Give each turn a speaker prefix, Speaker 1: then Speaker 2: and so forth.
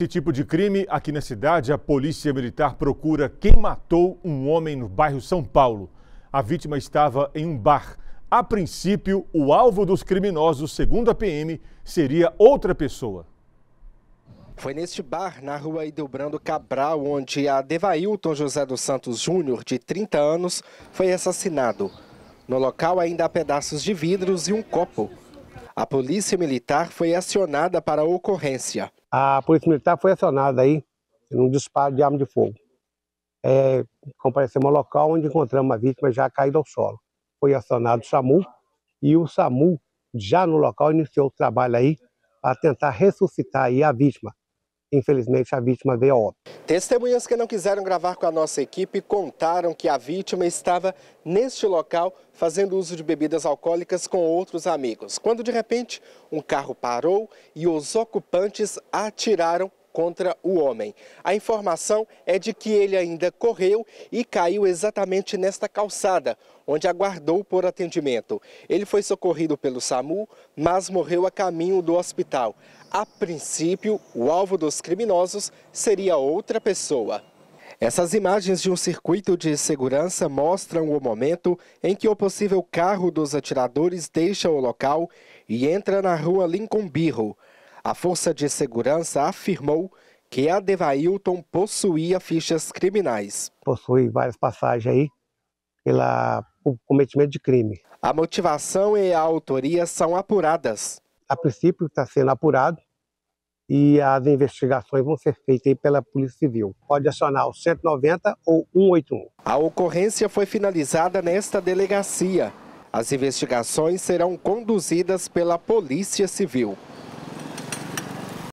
Speaker 1: Esse tipo de crime aqui na cidade, a Polícia Militar procura quem matou um homem no bairro São Paulo. A vítima estava em um bar. A princípio, o alvo dos
Speaker 2: criminosos, segundo a PM, seria outra pessoa. Foi neste bar, na rua Idelbrando Cabral, onde a Devailton José dos Santos Júnior, de 30 anos, foi assassinado. No local ainda há pedaços de vidros e um copo. A polícia militar foi acionada para a ocorrência
Speaker 1: a Polícia Militar foi acionada aí num disparo de arma de fogo. É, comparecemos ao local onde encontramos a vítima já caída ao solo. Foi acionado o SAMU e o SAMU, já no local, iniciou o trabalho aí para tentar ressuscitar aí a vítima, Infelizmente, a vítima veio a óbito.
Speaker 2: Testemunhas que não quiseram gravar com a nossa equipe contaram que a vítima estava neste local fazendo uso de bebidas alcoólicas com outros amigos, quando de repente um carro parou e os ocupantes atiraram contra o homem. A informação é de que ele ainda correu e caiu exatamente nesta calçada, onde aguardou por atendimento. Ele foi socorrido pelo SAMU, mas morreu a caminho do hospital. A princípio, o alvo dos criminosos seria outra pessoa. Essas imagens de um circuito de segurança mostram o momento em que o possível carro dos atiradores deixa o local e entra na rua Lincoln a Força de Segurança afirmou que a Devailton possuía fichas criminais.
Speaker 1: Possui várias passagens aí pela o cometimento de crime.
Speaker 2: A motivação e a autoria são apuradas.
Speaker 1: A princípio está sendo apurado e as investigações vão ser feitas pela Polícia Civil.
Speaker 2: Pode acionar o 190 ou 181. A ocorrência foi finalizada nesta delegacia. As investigações serão conduzidas pela Polícia Civil.